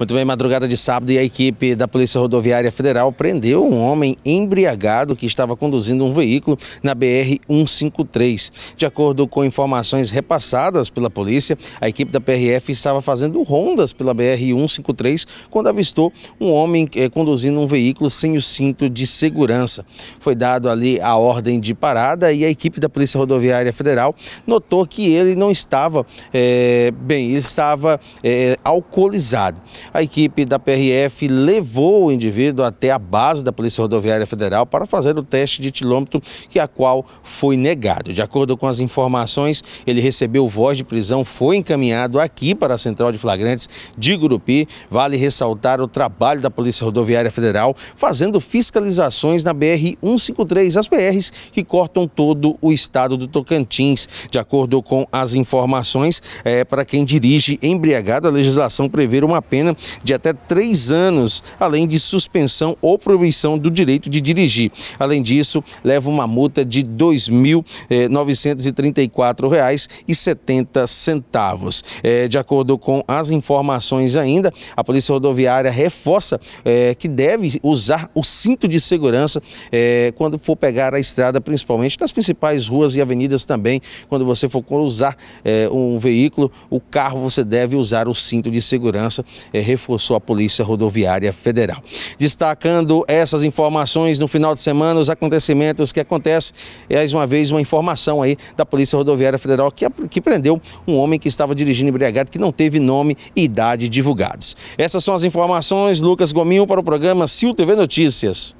Muito bem, madrugada de sábado e a equipe da Polícia Rodoviária Federal prendeu um homem embriagado que estava conduzindo um veículo na BR-153. De acordo com informações repassadas pela polícia, a equipe da PRF estava fazendo rondas pela BR-153 quando avistou um homem eh, conduzindo um veículo sem o cinto de segurança. Foi dado ali a ordem de parada e a equipe da Polícia Rodoviária Federal notou que ele não estava eh, bem, ele estava eh, alcoolizado. A equipe da PRF levou o indivíduo até a base da Polícia Rodoviária Federal para fazer o teste de tilômetro, que a qual foi negado. De acordo com as informações, ele recebeu voz de prisão, foi encaminhado aqui para a Central de Flagrantes de Gurupi. Vale ressaltar o trabalho da Polícia Rodoviária Federal fazendo fiscalizações na BR 153, as BRs que cortam todo o estado do Tocantins. De acordo com as informações, é, para quem dirige embriagado, a legislação prevê uma pena pena de até três anos, além de suspensão ou proibição do direito de dirigir. Além disso, leva uma multa de R$ 2.934,70. É, de acordo com as informações ainda, a Polícia Rodoviária reforça é, que deve usar o cinto de segurança é, quando for pegar a estrada, principalmente nas principais ruas e avenidas também. Quando você for usar eh, um veículo, o carro, você deve usar o cinto de segurança. É, reforçou a Polícia Rodoviária Federal. Destacando essas informações no final de semana, os acontecimentos que acontecem, é mais uma vez uma informação aí da Polícia Rodoviária Federal que, que prendeu um homem que estava dirigindo embriagado que não teve nome e idade divulgados. Essas são as informações, Lucas Gominho para o programa Sil TV Notícias.